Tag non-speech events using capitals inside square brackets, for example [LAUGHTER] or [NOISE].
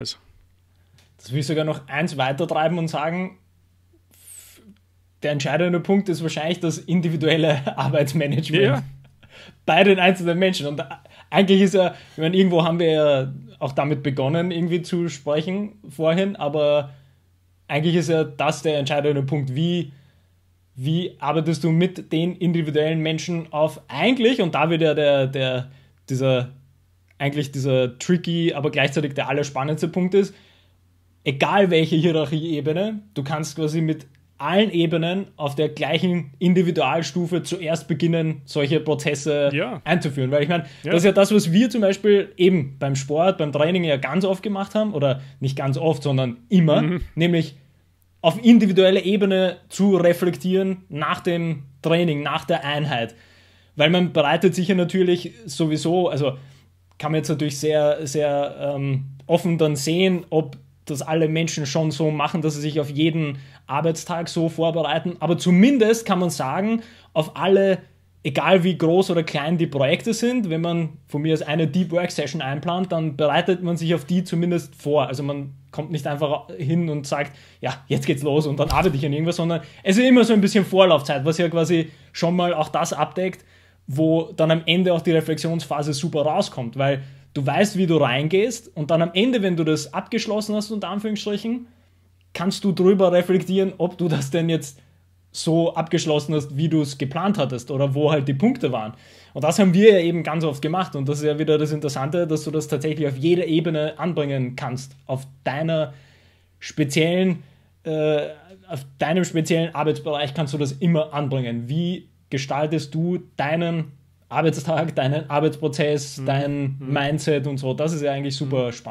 ist. Also. Das will ich sogar noch eins weiter treiben und sagen, der entscheidende Punkt ist wahrscheinlich das individuelle [LAUGHS] Arbeitsmanagement ja. bei den einzelnen Menschen. Und eigentlich ist ja, ich meine, irgendwo haben wir ja auch damit begonnen, irgendwie zu sprechen vorhin, aber eigentlich ist ja das der entscheidende Punkt. Wie, wie arbeitest du mit den individuellen Menschen auf eigentlich? Und da wird ja der, der, dieser eigentlich dieser tricky, aber gleichzeitig der allerspannendste Punkt ist, egal welche Hierarchieebene, du kannst quasi mit allen Ebenen auf der gleichen Individualstufe zuerst beginnen, solche Prozesse ja. einzuführen. Weil ich meine, ja. das ist ja das, was wir zum Beispiel eben beim Sport, beim Training ja ganz oft gemacht haben, oder nicht ganz oft, sondern immer, mhm. nämlich auf individueller Ebene zu reflektieren nach dem Training, nach der Einheit. Weil man bereitet sich ja natürlich sowieso, also kann man jetzt natürlich sehr, sehr ähm, offen dann sehen, ob das alle Menschen schon so machen, dass sie sich auf jeden Arbeitstag so vorbereiten. Aber zumindest kann man sagen, auf alle, egal wie groß oder klein die Projekte sind, wenn man von mir aus eine Deep Work Session einplant, dann bereitet man sich auf die zumindest vor. Also man kommt nicht einfach hin und sagt, ja, jetzt geht's los und dann arbeite ich an irgendwas, sondern es ist immer so ein bisschen Vorlaufzeit, was ja quasi schon mal auch das abdeckt, wo dann am Ende auch die Reflexionsphase super rauskommt, weil du weißt, wie du reingehst und dann am Ende, wenn du das abgeschlossen hast, unter Anführungsstrichen, kannst du drüber reflektieren, ob du das denn jetzt so abgeschlossen hast, wie du es geplant hattest oder wo halt die Punkte waren. Und das haben wir ja eben ganz oft gemacht und das ist ja wieder das Interessante, dass du das tatsächlich auf jeder Ebene anbringen kannst, auf deiner speziellen, äh, auf deinem speziellen Arbeitsbereich kannst du das immer anbringen. Wie gestaltest du deinen Arbeitstag, deinen Arbeitsprozess, mhm. dein mhm. Mindset und so. Das ist ja eigentlich super mhm. spannend.